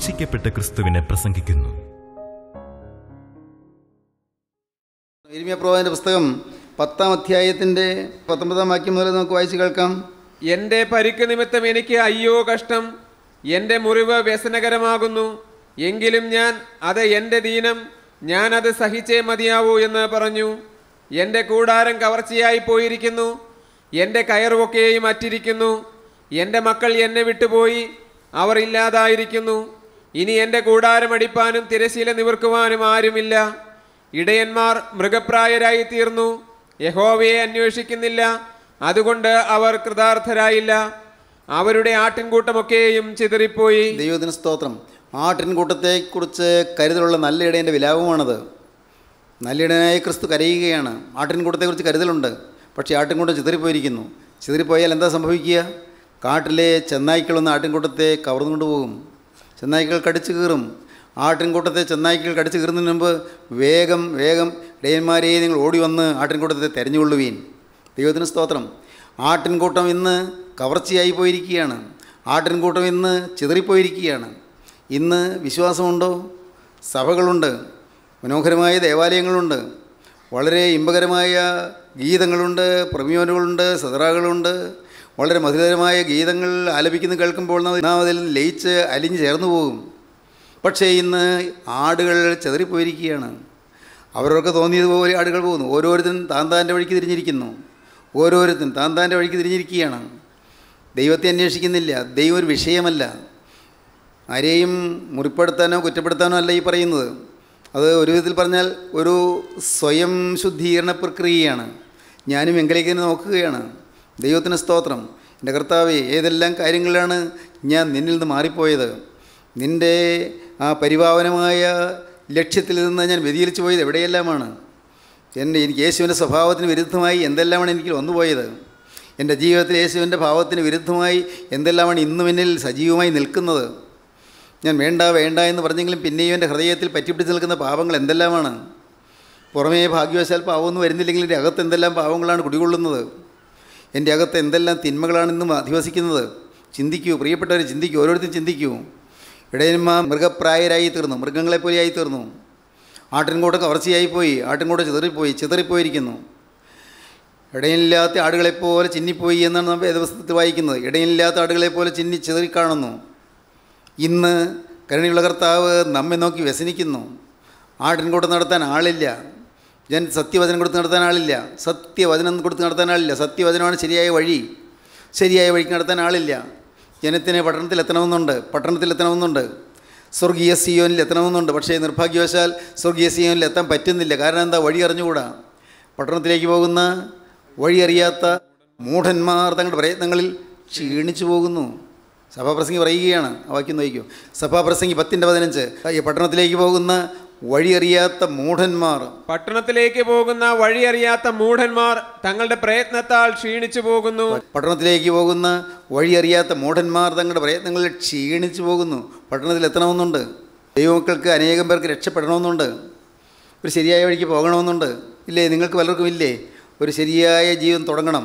ക്രൂശിക്കപ്പെട്ട ക്രിസ്തുവിനെ പ്രസംഗിക്കുന്നു പുസ്തകം പത്താം അധ്യായത്തിന്റെ പത്തൊമ്പതാം വാക്യം മുതൽ നമുക്ക് വായിച്ചു കേൾക്കാം എൻ്റെ പരിക്ക് നിമിത്തം എനിക്ക് അയ്യോ കഷ്ടം എൻ്റെ മുറിവ് വ്യസനകരമാകുന്നു എങ്കിലും ഞാൻ അത് എൻ്റെ ദീനം ഞാൻ അത് സഹിച്ചേ മതിയാവൂ എന്ന് പറഞ്ഞു എൻ്റെ കൂടാരം കവർച്ചയായി പോയിരിക്കുന്നു എൻ്റെ കയറുമൊക്കെയും അറ്റിരിക്കുന്നു എൻ്റെ മക്കൾ എന്നെ വിട്ടുപോയി അവർ ഇല്ലാതായിരിക്കുന്നു ഇനി എൻ്റെ കൂടാരമടിപ്പാനും തിരശീല നിവർക്കുവാനും ആരുമില്ല ഇടയന്മാർ മൃഗപ്രായരായി തീർന്നു യഹോവയെ അന്വേഷിക്കുന്നില്ല അതുകൊണ്ട് അവർ കൃതാർത്ഥരായില്ല അവരുടെ ആട്ടിൻകൂട്ടമൊക്കെയും ചിതറിപ്പോയി ദൈവത്തിന് സ്തോത്രം ആട്ടിൻകൂട്ടത്തെക്കുറിച്ച് കരുതലുള്ള നല്ല ഇടയൻ്റെ വിലാപമാണത് നല്ലിടനായ ക്രിസ്തു കരയുകയാണ് ആട്ടിൻകൂട്ടത്തെക്കുറിച്ച് കരുതലുണ്ട് പക്ഷേ ആട്ടിൻകൂട്ടം ചിതറിപ്പോയിരിക്കുന്നു ചിതറിപ്പോയാൽ എന്താ സംഭവിക്കുക കാട്ടിലെ ചെന്നായ്ക്കളൊന്ന് ആട്ടിൻകൂട്ടത്തെ കവർന്നുകൊണ്ടുപോകും ചെന്നായ്ക്കൾ കടിച്ചു കീറും ആട്ടിൻകൂട്ടത്തെ ചെന്നായ്ക്കൾ കടിച്ചു കീറുന്നതിന് മുമ്പ് വേഗം വേഗം ഇടയന്മാരെ നിങ്ങൾ ഓടി വന്ന് ആട്ടിൻകൂട്ടത്തെ തെരഞ്ഞുകൊള്ളുവീൻ ദൈവത്തിന് സ്തോത്രം ആട്ടിൻകൂട്ടം ഇന്ന് കവർച്ചയായി പോയിരിക്കുകയാണ് ആട്ടിൻകൂട്ടം ഇന്ന് ചിതറിപ്പോയിരിക്കുകയാണ് ഇന്ന് വിശ്വാസമുണ്ടോ സഭകളുണ്ട് മനോഹരമായ ദേവാലയങ്ങളുണ്ട് വളരെ ഇമ്പകരമായ ഗീതങ്ങളുണ്ട് പ്രമിയോനുകളുണ്ട് സദറാകളുണ്ട് വളരെ മധുരതരമായ ഗീതങ്ങൾ ആലപിക്കുന്നു കേൾക്കുമ്പോൾ നാം അതിൽ ലയിച്ച് അലിഞ്ഞു ചേർന്നു പോകും പക്ഷേ ഇന്ന് ആടുകൾ ചെതറിപ്പോയിരിക്കുകയാണ് അവരവർക്ക് തോന്നിയതുപോലെ ആടുകൾ പോകുന്നു ഓരോരുത്തരും താൻ താൻ്റെ വഴിക്ക് തിരിഞ്ഞിരിക്കുന്നു ഓരോരുത്തരും താൻ താൻ്റെ വഴിക്ക് തിരിഞ്ഞിരിക്കുകയാണ് ദൈവത്തെ അന്വേഷിക്കുന്നില്ല ദൈവം ഒരു വിഷയമല്ല ആരെയും മുറിപ്പെടുത്താനോ കുറ്റപ്പെടുത്താനോ അല്ല ഈ പറയുന്നത് അത് ഒരു വിധത്തിൽ പറഞ്ഞാൽ ഒരു സ്വയം ശുദ്ധീകരണ പ്രക്രിയയാണ് ഞാനും എങ്കിലേക്ക് നോക്കുകയാണ് ദൈവത്തിന് സ്തോത്രം എൻ്റെ കർത്താവെ ഏതെല്ലാം കാര്യങ്ങളിലാണ് ഞാൻ നിന്നിൽ നിന്ന് മാറിപ്പോയത് നിൻ്റെ ആ പരിഭാവനമായ ലക്ഷ്യത്തിൽ നിന്ന് ഞാൻ വ്യതിചലിച്ചു പോയത് എവിടെയെല്ലാമാണ് എൻ്റെ എനിക്ക് യേശുവിൻ്റെ സ്വഭാവത്തിന് വിരുദ്ധമായി എന്തെല്ലാമാണ് എനിക്ക് വന്നുപോയത് എൻ്റെ ജീവിതത്തിൽ യേശുവിൻ്റെ ഭാവത്തിന് വിരുദ്ധമായി എന്തെല്ലാമാണ് ഇന്നും എന്നിൽ സജീവമായി നിൽക്കുന്നത് ഞാൻ വേണ്ട വേണ്ട എന്ന് പറഞ്ഞെങ്കിലും പിന്നെയും എൻ്റെ ഹൃദയത്തിൽ പറ്റിപ്പിടിച്ച് നിൽക്കുന്ന പാപങ്ങൾ എന്തെല്ലാമാണ് പുറമേ ഭാഗ്യവശാൽ പാവമൊന്നും വരുന്നില്ലെങ്കിൽ എൻ്റെ അകത്ത് എന്തെല്ലാം പാവങ്ങളാണ് കുടികൊള്ളുന്നത് എൻ്റെ അകത്ത് എന്തെല്ലാം തിന്മകളാണെന്നും അധിവസിക്കുന്നത് ചിന്തിക്കൂ പ്രിയപ്പെട്ടവർ ചിന്തിക്കൂ ഓരോരുത്തരും ചിന്തിക്കൂ ഇടയന്മ മൃഗപ്രായരായി തീർന്നു മൃഗങ്ങളെപ്പോലെയായി തീർന്നു ആട്ടിൻകൂട്ട കവർച്ചയായിപ്പോയി ആട്ടിൻകൂട്ട ചിതറിപ്പോയി ചിതറിപ്പോയിരിക്കുന്നു ഇടയിലില്ലാത്ത ആടുകളെപ്പോലെ ചിന്നിപ്പോയി എന്നാണ് നമ്മൾ വേദപുസ്തകത്തിൽ വായിക്കുന്നത് ഇടയിലില്ലാത്ത ആടുകളെപ്പോലെ ചിന്നി ചിതറിക്കാണുന്നു ഇന്ന് കരുണിയുള്ള കർത്താവ് നമ്മെ നോക്കി വ്യസനിക്കുന്നു ആട്ടിൻകൂട്ടം നടത്താൻ ആളില്ല ഞാൻ സത്യവചനം കൊടുത്ത് നടത്താൻ ആളില്ല സത്യവചനം കൊടുത്ത് നടത്താൻ ആളില്ല സത്യവചനമാണ് ശരിയായ വഴി ശരിയായ വഴിക്ക് നടത്താൻ ആളില്ല ജനത്തിന് പട്ടണത്തിലെത്തണമെന്നുണ്ട് പട്ടണത്തിലെത്തണമെന്നുണ്ട് സ്വർഗീയ സിയോനിൽ എത്തണമെന്നുണ്ട് പക്ഷേ നിർഭാഗ്യവശാൽ സ്വർഗീയ സിയോനിൽ എത്താൻ പറ്റുന്നില്ല കാരണം എന്താ വഴി അറിഞ്ഞുകൂടാ പട്ടണത്തിലേക്ക് പോകുന്ന വഴി അറിയാത്ത മൂഢന്മാർ തങ്ങളുടെ പ്രയത്നങ്ങളിൽ ക്ഷീണിച്ചു പോകുന്നു സഭാപ്രസംഗി പറയുകയാണ് ആ വാക്യം നോക്കിക്കോ സഭാപ്രസംഗി പത്തിൻ്റെ പതിനഞ്ച് ഈ പട്ടണത്തിലേക്ക് പോകുന്ന വഴിയറിയാത്ത മൂഢന്മാർ പട്ടണത്തിലേക്ക് പോകുന്ന വഴിയറിയാത്ത മൂഢന്മാർ തങ്ങളുടെ പ്രയത്നത്താൽ ക്ഷീണിച്ചു പോകുന്നു പട്ടണത്തിലേക്ക് പോകുന്ന വഴിയറിയാത്ത മൂഢന്മാർ തങ്ങളുടെ പ്രയത്നങ്ങളിൽ ക്ഷീണിച്ചു പോകുന്നു പട്ടണത്തിൽ എത്തണമെന്നുണ്ട് ദൈവമക്കൾക്ക് അനേകം പേർക്ക് രക്ഷപ്പെടണമെന്നുണ്ട് ഒരു ശരിയായ വഴിക്ക് പോകണമെന്നുണ്ട് ഇല്ലേ നിങ്ങൾക്ക് പലർക്കും ഇല്ലേ ഒരു ശരിയായ ജീവിതം തുടങ്ങണം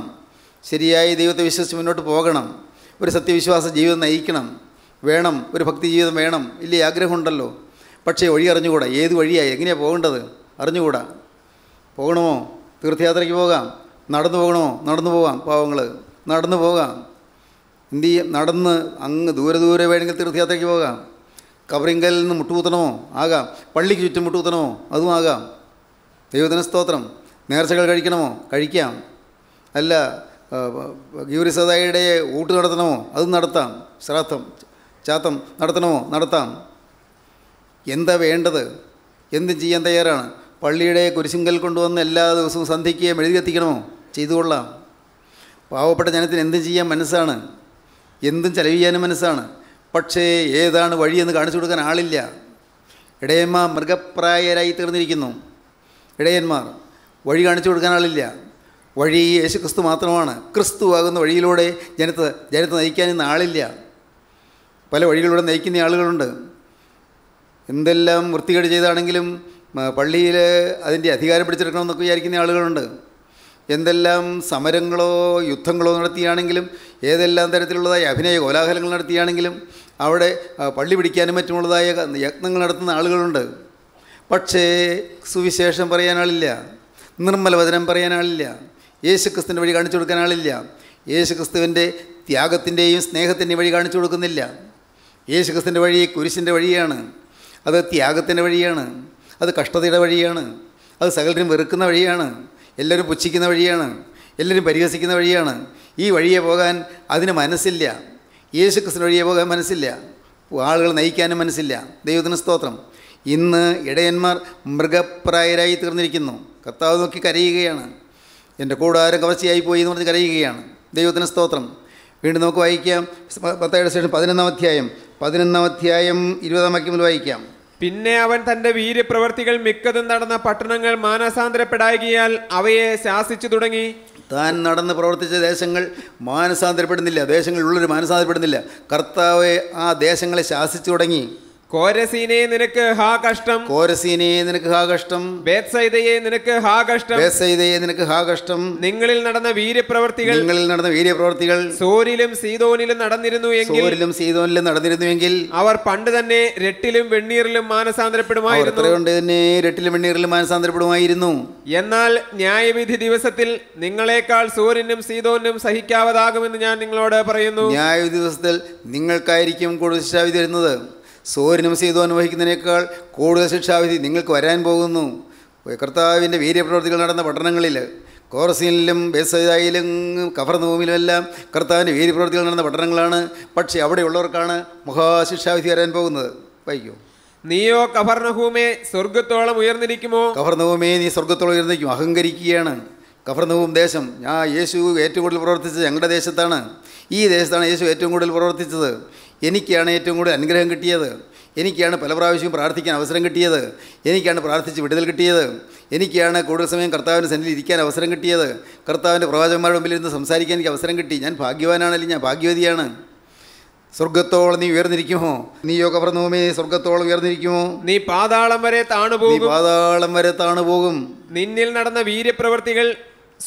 ശരിയായ ദൈവത്തെ വിശ്വസിച്ച് മുന്നോട്ട് പോകണം ഒരു സത്യവിശ്വാസ ജീവിതം നയിക്കണം വേണം ഒരു ഭക്തി ജീവിതം വേണം ഇല്ലേ ആഗ്രഹമുണ്ടല്ലോ പക്ഷേ വഴി അറിഞ്ഞുകൂടാ ഏത് വഴിയായി എങ്ങനെയാണ് പോകേണ്ടത് അറിഞ്ഞുകൂടാ പോകണമോ തീർത്ഥയാത്രയ്ക്ക് പോകാം നടന്നു പോകണമോ നടന്നു പോകാം പാവങ്ങൾ നടന്നു പോകാം എന്ത് നടന്ന് അങ്ങ് ദൂരെ ദൂരെ വേണമെങ്കിൽ തീർത്ഥയാത്രയ്ക്ക് പോകാം കബറിങ്കലിൽ നിന്ന് മുട്ടുകൂത്തണമോ ആകാം പള്ളിക്ക് ചുറ്റും മുട്ടുകൂത്തണമോ അതും ആകാം ദൈവദിന സ്തോത്രം നേർച്ചകൾ കഴിക്കണമോ കഴിക്കാം അല്ല ഗൗരി ഊട്ട് നടത്തണമോ അതും നടത്താം ശ്രാദ്ധം ചാത്തം നടത്തണമോ നടത്താം എന്താ വേണ്ടത് എന്തും ചെയ്യാൻ തയ്യാറാണ് പള്ളിയുടെ കുരിശുങ്കൽ കൊണ്ടുവന്ന് എല്ലാ ദിവസവും സന്ധിക്കുകയും എഴുതിയെത്തിക്കണമോ ചെയ്തുകൊള്ളാം പാവപ്പെട്ട ജനത്തിന് എന്തും ചെയ്യാൻ മനസ്സാണ് എന്തും ചെലവിയാനും മനസ്സാണ് പക്ഷേ ഏതാണ് വഴിയെന്ന് കാണിച്ചു കൊടുക്കാൻ ആളില്ല ഇടയന്മാർ മൃഗപ്രായരായി തീർന്നിരിക്കുന്നു ഇടയന്മാർ വഴി കാണിച്ചു കൊടുക്കാൻ ആളില്ല വഴി യേശു ക്രിസ്തു മാത്രമാണ് ക്രിസ്തു ആകുന്ന വഴിയിലൂടെ ജനത്തെ ജനത്തെ നയിക്കാൻ ഇന്ന് ആളില്ല പല വഴികളിലൂടെ നയിക്കുന്ന ആളുകളുണ്ട് എന്തെല്ലാം വൃത്തികേട് ചെയ്താണെങ്കിലും പള്ളിയിൽ അതിൻ്റെ അധികാരം പിടിച്ചെടുക്കണമെന്നൊക്കെ വിചാരിക്കുന്ന ആളുകളുണ്ട് എന്തെല്ലാം സമരങ്ങളോ യുദ്ധങ്ങളോ നടത്തിയാണെങ്കിലും ഏതെല്ലാം തരത്തിലുള്ളതായ അഭിനയ കോലാഹലങ്ങൾ നടത്തിയാണെങ്കിലും അവിടെ പള്ളി പിടിക്കാനും മറ്റുമുള്ളതായ യത്നങ്ങൾ നടത്തുന്ന ആളുകളുണ്ട് പക്ഷേ സുവിശേഷം പറയാനാളില്ല നിർമ്മല വചനം ആളില്ല യേശുക്രിസ്തുവിൻ്റെ വഴി കാണിച്ചു കൊടുക്കാൻ ആളില്ല യേശുക്രിസ്തുവിൻ്റെ ത്യാഗത്തിൻ്റെയും സ്നേഹത്തിൻ്റെയും വഴി കാണിച്ചു കൊടുക്കുന്നില്ല യേശുക്രിസ്തുവിൻ്റെ വഴി കുരിശിൻ്റെ വഴിയാണ് അത് ത്യാഗത്തിൻ്റെ വഴിയാണ് അത് കഷ്ടതയുടെ വഴിയാണ് അത് സകലരും വെറുക്കുന്ന വഴിയാണ് എല്ലാവരും പുച്ഛിക്കുന്ന വഴിയാണ് എല്ലാവരും പരിഹസിക്കുന്ന വഴിയാണ് ഈ വഴിയെ പോകാൻ അതിന് മനസ്സില്ല യേശുക്രിസ്തുവിൻ്റെ വഴിയെ പോകാൻ മനസ്സില്ല ആളുകൾ നയിക്കാനും മനസ്സില്ല ദൈവത്തിന് സ്തോത്രം ഇന്ന് ഇടയന്മാർ മൃഗപ്രായരായി തീർന്നിരിക്കുന്നു കത്താവ് നോക്കി കരയുകയാണ് എൻ്റെ കൂടാരം കവർച്ചയായി പോയി എന്ന് പറഞ്ഞ് കരയുകയാണ് ദൈവത്തിന് സ്തോത്രം വീണ്ടും നമുക്ക് വായിക്കാം പത്താഴ്ച ശേഷം പതിനൊന്നാം അധ്യായം പതിനൊന്നാം അധ്യായം ഇരുപതാം വാക്യം മുതൽ വായിക്കാം പിന്നെ അവൻ തന്റെ വീര്യപ്രവർത്തികൾ മിക്കതും നടന്ന പട്ടണങ്ങൾ മാനസാന്തരപ്പെടായികയാൽ അവയെ ശാസിച്ചു തുടങ്ങി താൻ നടന്ന് പ്രവർത്തിച്ച ദേശങ്ങൾ മാനസാന്തരപ്പെടുന്നില്ല ദേശങ്ങളിലുള്ളവർ മാനസാന്തരപ്പെടുന്നില്ല കർത്താവ് ആ ദേശങ്ങളെ ശാസിച്ചു തുടങ്ങി കോരസീനെ നിനക്ക് ഹാ കഷ്ടം കോരസീനെ നിനക്ക് ഹാ കഷ്ടം ബേത്സൈതയെ നിനക്ക് ഹാ കഷ്ടം ബേത്സൈതയെ നിനക്ക് ഹാ കഷ്ടം നിങ്ങളിൽ നടന്ന വീര്യപ്രവർത്തികൾ നിങ്ങളിൽ നടന്ന വീര്യപ്രവർത്തികൾ സോരിലും സീതോനിലും നടന്നിരുന്നു എങ്കിൽ സോരിലും സീതോനിലും നടന്നിരുന്നുവെങ്കിൽ അവർ പണ്ട് തന്നെ രട്ടിലും വെണ്ണീറിലും മാനസാന്തരപ്പെടുമായിരുന്നു എത്രയുണ്ട് തന്നെ രട്ടിലും വെണ്ണീറിലും മാനസാന്തരപ്പെടുമായിരുന്നു എന്നാൽ ന്യായവിധി ദിവസത്തിൽ നിങ്ങളെക്കാൾ സൂര്യനും സീതോനും സഹിക്കാവതാകുമെന്ന് ഞാൻ നിങ്ങളോട് പറയുന്നു ന്യായവിധി ദിവസത്തിൽ നിങ്ങൾക്കായിരിക്കും കൂടുതൽ ശിക്ഷാവിധി വരുന്നത് സൂര്യനും ചെയ്തു അനുഭവിക്കുന്നതിനേക്കാൾ കൂടുതൽ ശിക്ഷാവിധി നിങ്ങൾക്ക് വരാൻ പോകുന്നു കർത്താവിൻ്റെ വീര്യപ്രവൃത്തികൾ നടന്ന പട്ടണങ്ങളിൽ കോറസീനിലും ബേസയിലും എല്ലാം കർത്താവിൻ്റെ വീര്യപ്രവൃത്തികൾ നടന്ന പട്ടണങ്ങളാണ് പക്ഷേ അവിടെയുള്ളവർക്കാണ് മഹാശിക്ഷാവിധി വരാൻ പോകുന്നത് വൈകും നീയോ കഫർണഭൂമേ സ്വർഗത്തോളം ഉയർന്നിരിക്കുമോ കഫർണഭൂമേ നീ സ്വർഗത്തോളം ഉയർന്നിരിക്കും അഹങ്കരിക്കുകയാണ് കഫർണഭൂം ദേശം ഞാൻ യേശു ഏറ്റവും കൂടുതൽ പ്രവർത്തിച്ചത് ഞങ്ങളുടെ ദേശത്താണ് ഈ ദേശത്താണ് യേശു ഏറ്റവും കൂടുതൽ പ്രവർത്തിച്ചത് എനിക്കാണ് ഏറ്റവും കൂടുതൽ അനുഗ്രഹം കിട്ടിയത് എനിക്കാണ് പല പ്രാവശ്യവും പ്രാർത്ഥിക്കാൻ അവസരം കിട്ടിയത് എനിക്കാണ് പ്രാർത്ഥിച്ച് വിടുതൽ കിട്ടിയത് എനിക്കാണ് കൂടുതൽ സമയം കർത്താവിൻ്റെ സന്നിധി ഇരിക്കാൻ അവസരം കിട്ടിയത് കർത്താവിൻ്റെ പ്രവാചകന്മാരുടെ മുമ്പിൽ ഇരുന്ന് സംസാരിക്കാൻ എനിക്ക് അവസരം കിട്ടി ഞാൻ ഭാഗ്യവാനാണ് അല്ലെങ്കിൽ ഞാൻ ഭാഗ്യവതിയാണ് സ്വർഗത്തോളം നീ ഉയർന്നിരിക്കുമോ നീ പ്രഭുമേ സ്വർഗത്തോളം ഉയർന്നിരിക്കുമോ നീ പാതാളം വരെ താണുപോകും പാതാളം വരെ താണുപോകും നിന്നിൽ നടന്ന വീര്യപ്രവർത്തികൾ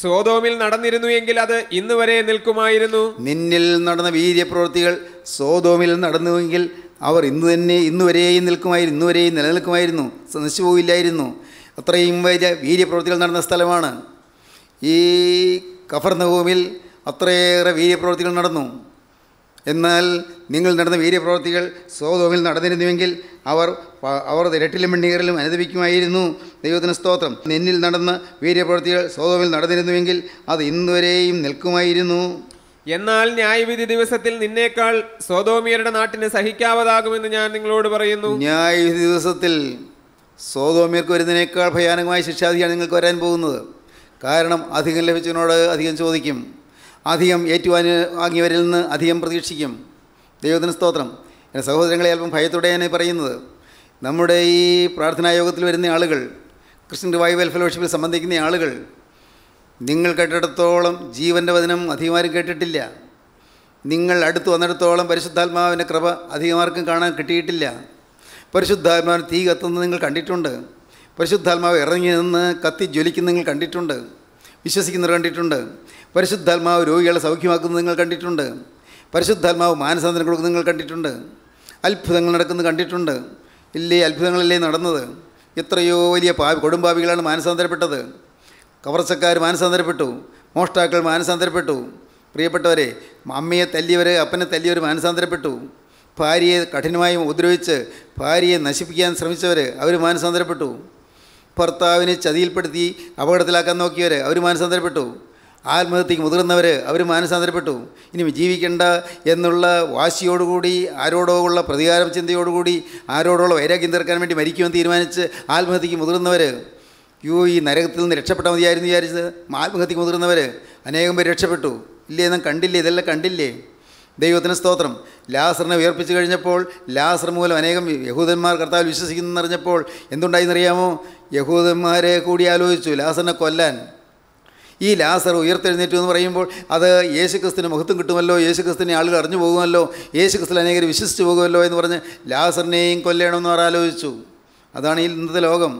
സോതോമിൽ നടന്നിരുന്നു എങ്കിൽ അത് ഇന്ന് വരെ നിൽക്കുമായിരുന്നു നിന്നിൽ നടന്ന വീര്യപ്രവൃത്തികൾ സോതോമിൽ നടന്നുവെങ്കിൽ അവർ ഇന്ന് തന്നെ ഇന്ന് വരെയും നിൽക്കുമായിരുന്നു ഇന്ന് വരെയും നിലനിൽക്കുമായിരുന്നു നശിച്ചു പോയില്ലായിരുന്നു അത്രയും വലിയ വീര്യപ്രവൃത്തികൾ നടന്ന സ്ഥലമാണ് ഈ കഫർനഹൂമിൽ അത്രയേറെ വീര്യപ്രവൃത്തികൾ നടന്നു എന്നാൽ നിങ്ങൾ നടന്ന വീര്യപ്രവൃത്തികൾ സ്വതോമിൽ നടന്നിരുന്നുവെങ്കിൽ അവർ അവർ ഇരട്ടിലും മണ്ണീറിലും അനുദപിക്കുമായിരുന്നു ദൈവത്തിന് സ്തോത്രം നിന്നിൽ നടന്ന വീര്യപ്രവൃത്തികൾ സ്വതോമിൽ നടന്നിരുന്നുവെങ്കിൽ അത് ഇന്നുവരെയും നിൽക്കുമായിരുന്നു എന്നാൽ ന്യായവിധി ദിവസത്തിൽ നിന്നേക്കാൾ സ്വതോമിയരുടെ നാട്ടിന് സഹിക്കാവതാകുമെന്ന് ഞാൻ നിങ്ങളോട് പറയുന്നു ന്യായവിധി ദിവസത്തിൽ സ്വതോമിയർക്ക് വരുന്നതിനേക്കാൾ ഭയാനകമായ ശിക്ഷാധിയാണ് നിങ്ങൾക്ക് വരാൻ പോകുന്നത് കാരണം അധികം ലഭിച്ചതിനോട് അധികം ചോദിക്കും അധികം ഏറ്റുവാൻ വാങ്ങിയവരിൽ നിന്ന് അധികം പ്രതീക്ഷിക്കും ദൈവത്തിന് സ്തോത്രം എൻ്റെ സഹോദരങ്ങളെ അല്പം ഭയത്തോടെയാണ് പറയുന്നത് നമ്മുടെ ഈ പ്രാർത്ഥനാ യോഗത്തിൽ വരുന്ന ആളുകൾ ക്രിസ്ത്യൻ വൈവൽ ഫെലോഷിപ്പിൽ സംബന്ധിക്കുന്ന ആളുകൾ നിങ്ങൾ കേട്ടിടത്തോളം ജീവൻ്റെ വചനം അധികമാരും കേട്ടിട്ടില്ല നിങ്ങൾ അടുത്ത് വന്നിടത്തോളം പരിശുദ്ധാത്മാവിൻ്റെ കൃപ അധികമാർക്കും കാണാൻ കിട്ടിയിട്ടില്ല പരിശുദ്ധാത്മാവിന് തീ കത്തുന്നത് നിങ്ങൾ കണ്ടിട്ടുണ്ട് പരിശുദ്ധാത്മാവ് ഇറങ്ങി നിന്ന് കത്തി ജ്വലിക്കുന്ന നിങ്ങൾ കണ്ടിട്ടുണ്ട് വിശ്വസിക്കുന്നവർ കണ്ടിട്ടുണ്ട് പരിശുദ്ധാത്മാവ് രോഗികളെ സൗഖ്യമാക്കുന്നത് നിങ്ങൾ കണ്ടിട്ടുണ്ട് പരിശുദ്ധാത്മാവ് മാനസാന്തരം കൊടുക്കുന്നത് നിങ്ങൾ കണ്ടിട്ടുണ്ട് അത്ഭുതങ്ങൾ നടക്കുന്നത് കണ്ടിട്ടുണ്ട് ഇല്ലേ അത്ഭുതങ്ങളല്ലേ നടന്നത് എത്രയോ വലിയ പാവി കൊടുമ്പാവികളാണ് മാനസാന്തരപ്പെട്ടത് കവർച്ചക്കാർ മാനസാന്തരപ്പെട്ടു മോഷ്ടാക്കൾ മാനസാന്തരപ്പെട്ടു പ്രിയപ്പെട്ടവരെ അമ്മയെ തല്ലിയവർ അപ്പനെ തല്ലിയവർ മാനസാന്തരപ്പെട്ടു ഭാര്യയെ കഠിനമായി ഉപദ്രവിച്ച് ഭാര്യയെ നശിപ്പിക്കാൻ ശ്രമിച്ചവർ അവർ മാനസാന്തരപ്പെട്ടു ഭർത്താവിനെ ചതിയിൽപ്പെടുത്തി അപകടത്തിലാക്കാൻ നോക്കിയവർ അവർ മാനസാന്തരപ്പെട്ടു ആത്മഹത്യക്ക് മുതിർന്നവർ അവർ മാനസാന്തരപ്പെട്ടു ഇനി ജീവിക്കേണ്ട എന്നുള്ള വാശിയോടുകൂടി ആരോടോ ഉള്ള പ്രതികാര ചിന്തയോടുകൂടി ആരോടോ വൈരാഗ്യം തീർക്കാൻ വേണ്ടി മരിക്കുമെന്ന് തീരുമാനിച്ച് ആത്മഹത്യക്ക് മുതിർന്നവർ യോ ഈ നരകത്തിൽ നിന്ന് രക്ഷപ്പെട്ട മതിയായിരുന്നു വിചാരിച്ചത് ആത്മഹത്യക്ക് മുതിർന്നവർ അനേകം പേര് രക്ഷപ്പെട്ടു ഇല്ലേ നാം കണ്ടില്ലേ ഇതെല്ലാം കണ്ടില്ലേ ദൈവത്തിന് സ്തോത്രം ലാസറിനെ ഉയർപ്പിച്ചു കഴിഞ്ഞപ്പോൾ ലാസർ മൂലം അനേകം യഹൂദന്മാർ കർത്താവ് എന്നറിഞ്ഞപ്പോൾ എന്തുണ്ടായിരുന്നറിയാമോ യഹൂദന്മാരെ കൂടി ആലോചിച്ചു ലാസറിനെ കൊല്ലാൻ ഈ ലാസർ ഉയർത്തെഴുന്നേറ്റു എന്ന് പറയുമ്പോൾ അത് യേശുക്രിസ്തുവിന് മഹത്വം കിട്ടുമല്ലോ യേശുക്രിസ്തുവിനെ ആളുകൾ അറിഞ്ഞു പോകുമല്ലോ യേശുക്രിസ്തു അനേകർ വിശ്വസിച്ച് പോകുമല്ലോ എന്ന് പറഞ്ഞ് ലാസറിനെയും കൊല്ലണമെന്ന് അവർ ആലോചിച്ചു അതാണ് ഈ ഇന്നത്തെ ലോകം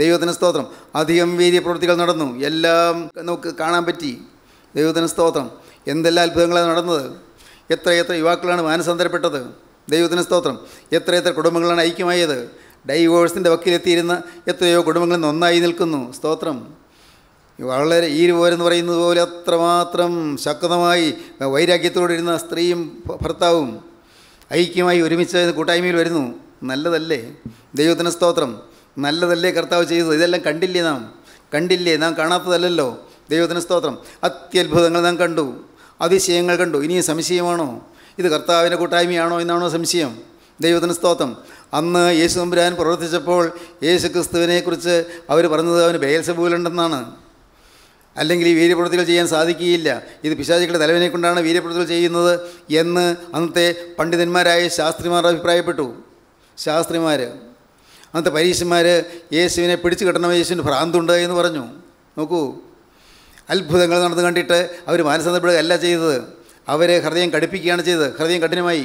ദൈവത്തിന് സ്തോത്രം അധികം വീര്യ പ്രവൃത്തികൾ നടന്നു എല്ലാം നമുക്ക് കാണാൻ പറ്റി ദൈവത്തിന് സ്തോത്രം എന്തെല്ലാം അത്ഭുതങ്ങളാണ് നടന്നത് എത്ര എത്ര യുവാക്കളാണ് മാനസാന്തരപ്പെട്ടത് ദൈവത്തിന് സ്തോത്രം എത്ര എത്ര കുടുംബങ്ങളാണ് ഐക്യമായത് ഡൈവോഴ്സിൻ്റെ വക്കിലെത്തിയിരുന്ന എത്രയോ കുടുംബങ്ങളിൽ ഒന്നായി നിൽക്കുന്നു സ്തോത്രം വളരെ ഈ പോരെന്ന് പറയുന്നത് പോലെ അത്രമാത്രം ശക്തമായി വൈരാഗ്യത്തോടെ ഇരുന്ന സ്ത്രീയും ഭർത്താവും ഐക്യമായി ഒരുമിച്ച് കൂട്ടായ്മയിൽ വരുന്നു നല്ലതല്ലേ ദൈവത്തിന് സ്തോത്രം നല്ലതല്ലേ കർത്താവ് ചെയ്തത് ഇതെല്ലാം കണ്ടില്ലേ നാം കണ്ടില്ലേ നാം കാണാത്തതല്ലല്ലോ ദൈവത്തിന് സ്തോത്രം അത്യത്ഭുതങ്ങൾ നാം കണ്ടു അതിശയങ്ങൾ കണ്ടു ഇനിയും സംശയമാണോ ഇത് കർത്താവിൻ്റെ കൂട്ടായ്മയാണോ എന്നാണോ സംശയം ദൈവത്തിന് സ്തോത്രം അന്ന് യേശു തമ്പുരാൻ പ്രവർത്തിച്ചപ്പോൾ യേശു ക്രിസ്തുവിനെക്കുറിച്ച് അവർ പറഞ്ഞത് അവന് ബേൽസബൂലുണ്ടെന്നാണ് അല്ലെങ്കിൽ ഈ വീര്യപ്രവൃത്തികൾ ചെയ്യാൻ സാധിക്കുകയില്ല ഇത് പിശാചികളുടെ തലവിനെ കൊണ്ടാണ് വീര്യപ്രവൃത്തികൾ ചെയ്യുന്നത് എന്ന് അന്നത്തെ പണ്ഡിതന്മാരായ ശാസ്ത്രിമാർ അഭിപ്രായപ്പെട്ടു ശാസ്ത്രിമാർ അന്നത്തെ പരീക്ഷന്മാർ യേശുവിനെ പിടിച്ചു കിട്ടണം യേശുവിന് ഭ്രാന്തുണ്ട് എന്ന് പറഞ്ഞു നോക്കൂ അത്ഭുതങ്ങൾ നടന്നു കണ്ടിട്ട് അവർ മാനസാന്തപ്പെടുകയല്ല ചെയ്തത് അവരെ ഹൃദയം കടുപ്പിക്കുകയാണ് ചെയ്തത് ഹൃദയം കഠിനമായി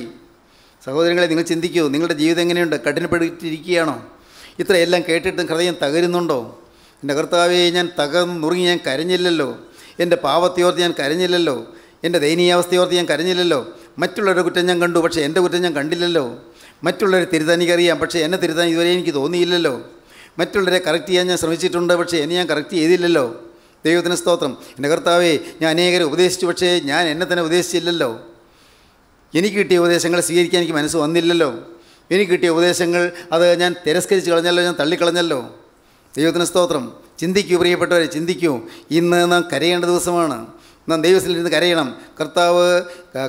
സഹോദരങ്ങളെ നിങ്ങൾ ചിന്തിക്കൂ നിങ്ങളുടെ ജീവിതം എങ്ങനെയുണ്ട് കഠിനപ്പെടുത്തിയിരിക്കുകയാണോ ഇത്രയെല്ലാം കേട്ടിട്ടും ഹൃദയം തകരുന്നുണ്ടോ എൻ്റെ കർത്താവെ ഞാൻ തകർന്നുറങ്ങി ഞാൻ കരഞ്ഞില്ലല്ലോ എൻ്റെ പാവത്തെയോർത്ത് ഞാൻ കരഞ്ഞില്ലല്ലോ എൻ്റെ ദയനീയാവസ്ഥയോർത്ത് ഞാൻ കരഞ്ഞില്ലല്ലോ മറ്റുള്ളവരുടെ കുറ്റം ഞാൻ കണ്ടു പക്ഷേ എൻ്റെ കുറ്റം ഞാൻ കണ്ടില്ലല്ലോ മറ്റുള്ളവരെ തിരുത്താൻ പക്ഷേ എന്നെ തിരുത്താൻ ഇതുവരെ എനിക്ക് തോന്നിയില്ലല്ലോ മറ്റുള്ളവരെ കറക്റ്റ് ചെയ്യാൻ ഞാൻ ശ്രമിച്ചിട്ടുണ്ട് പക്ഷേ എന്നെ ഞാൻ കറക്റ്റ് ചെയ്തില്ലല്ലോ ദൈവത്തിന് സ്തോത്രം എൻ്റെ കർത്താവെ ഞാൻ അനേകരെ ഉപദേശിച്ചു പക്ഷേ ഞാൻ എന്നെ തന്നെ ഉപദേശിച്ചില്ലല്ലോ എനിക്ക് കിട്ടിയ ഉപദേശങ്ങൾ സ്വീകരിക്കാൻ എനിക്ക് മനസ്സ് വന്നില്ലല്ലോ എനിക്ക് കിട്ടിയ ഉപദേശങ്ങൾ അത് ഞാൻ തിരസ്കരിച്ച് കളഞ്ഞല്ലോ ഞാൻ തള്ളിക്കളഞ്ഞല്ലോ ദൈവത്തിന് സ്തോത്രം ചിന്തിക്കൂ പ്രിയപ്പെട്ടവരെ ചിന്തിക്കൂ ഇന്ന് നാം കരയേണ്ട ദിവസമാണ് നാം ദൈവത്തിലിരുന്ന് കരയണം കർത്താവ്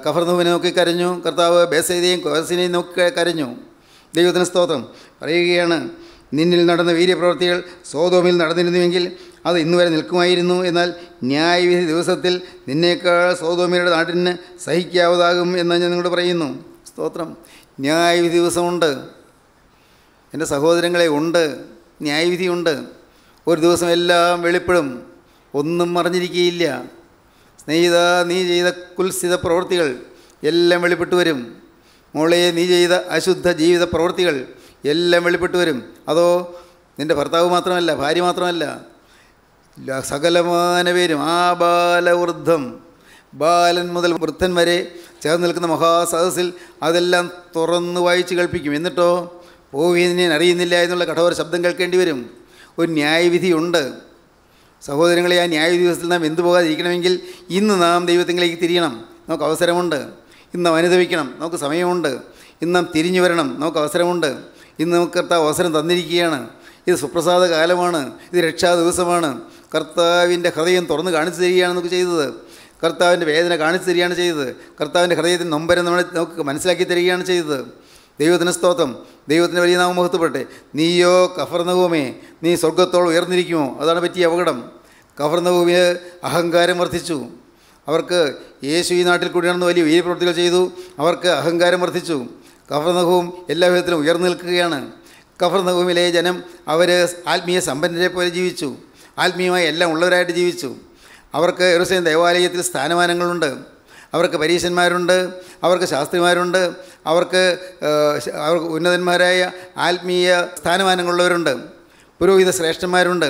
കഫർനുവിനെ നോക്കി കരഞ്ഞു കർത്താവ് ബേസേതയും കോസിനെയും നോക്കി കരഞ്ഞു ദൈവത്തിന് സ്തോത്രം പറയുകയാണ് നിന്നിൽ നടന്ന വീര്യപ്രവർത്തികൾ സ്വതോമിൽ നടന്നിരുന്നുവെങ്കിൽ അത് ഇന്ന് വരെ നിൽക്കുമായിരുന്നു എന്നാൽ ന്യായവിധി ദിവസത്തിൽ നിന്നേക്കാൾ സ്വതോമിയുടെ നാട്ടിന് സഹിക്കാവതാകും എന്ന് ഞാൻ നിങ്ങളോട് പറയുന്നു സ്തോത്രം ന്യായവിധി ദിവസമുണ്ട് എൻ്റെ സഹോദരങ്ങളെ ഉണ്ട് ന്യായവിധിയുണ്ട് ഒരു ദിവസം എല്ലാം വെളിപ്പെടും ഒന്നും മറിഞ്ഞിരിക്കുകയില്ല സ്നേഹിത നീ ചെയ്ത കുൽസിത പ്രവൃത്തികൾ എല്ലാം വെളിപ്പെട്ടു വരും മോളെ നീ ചെയ്ത അശുദ്ധ ജീവിത പ്രവൃത്തികൾ എല്ലാം വെളിപ്പെട്ടു വരും അതോ നിൻ്റെ ഭർത്താവ് മാത്രമല്ല ഭാര്യ മാത്രമല്ല സകലമാന പേരും ആ ബാലവൃദ്ധം ബാലൻ മുതൽ വൃദ്ധൻ വരെ ചേർന്ന് നിൽക്കുന്ന മഹാസദസ്സിൽ അതെല്ലാം തുറന്ന് വായിച്ച് കൽപ്പിക്കും എന്നിട്ടോ ഓ അറിയുന്നില്ല എന്നുള്ള കഠോര ശബ്ദം കേൾക്കേണ്ടി വരും ഒരു ന്യായവിധിയുണ്ട് സഹോദരങ്ങളെ ആ ന്യായവിധി ദിവസത്തിൽ നാം എന്തു പോകാതിരിക്കണമെങ്കിൽ ഇന്ന് നാം ദൈവത്തിലേക്ക് തിരിയണം നമുക്ക് അവസരമുണ്ട് ഇന്ന് അനുദവിക്കണം നമുക്ക് സമയമുണ്ട് ഇന്ന് നാം തിരിഞ്ഞു വരണം നമുക്ക് അവസരമുണ്ട് ഇന്ന് നമുക്ക് കർത്താവ് അവസരം തന്നിരിക്കുകയാണ് ഇത് സുപ്രസാദ കാലമാണ് ഇത് രക്ഷാ ദിവസമാണ് കർത്താവിൻ്റെ ഹൃദയം തുറന്ന് കാണിച്ചു തരികയാണ് നമുക്ക് ചെയ്തത് കർത്താവിൻ്റെ വേദന കാണിച്ചു തരികയാണ് ചെയ്തത് കർത്താവിൻ്റെ ഹൃദയത്തിൻ്റെ നൊമ്പരം നമ്മൾ നമുക്ക് മനസ്സിലാക്കി തരികയാണ് ചെയ്തത് ദൈവത്തിന് സ്തോത്രം ദൈവത്തിന് വലിയ നാമം മുഖത്തുപെട്ടെ നീയോ കഫർനഭൂമേ നീ സ്വർഗത്തോളം ഉയർന്നിരിക്കുമോ അതാണ് പറ്റിയ അപകടം കഫർനഭൂമിന് അഹങ്കാരം വർദ്ധിച്ചു അവർക്ക് യേശു ഈ നാട്ടിൽ കൂടിയാണെന്ന് വലിയ വലിയ പ്രവൃത്തികൾ ചെയ്തു അവർക്ക് അഹങ്കാരം വർദ്ധിച്ചു കഫർനഹവും എല്ലാ വിധത്തിലും ഉയർന്നു നിൽക്കുകയാണ് കഫർനഹൂമിലെ ജനം അവർ ആത്മീയ സമ്പന്നരെ പോലെ ജീവിച്ചു ആത്മീയമായി എല്ലാം ഉള്ളവരായിട്ട് ജീവിച്ചു അവർക്ക് എറുസൈൻ ദേവാലയത്തിൽ സ്ഥാനമാനങ്ങളുണ്ട് അവർക്ക് പരീശന്മാരുണ്ട് അവർക്ക് ശാസ്ത്രിമാരുണ്ട് അവർക്ക് അവർക്ക് ഉന്നതന്മാരായ ആത്മീയ സ്ഥാനമാനങ്ങളുള്ളവരുണ്ട് പുരോഹിത ശ്രേഷ്ഠന്മാരുണ്ട്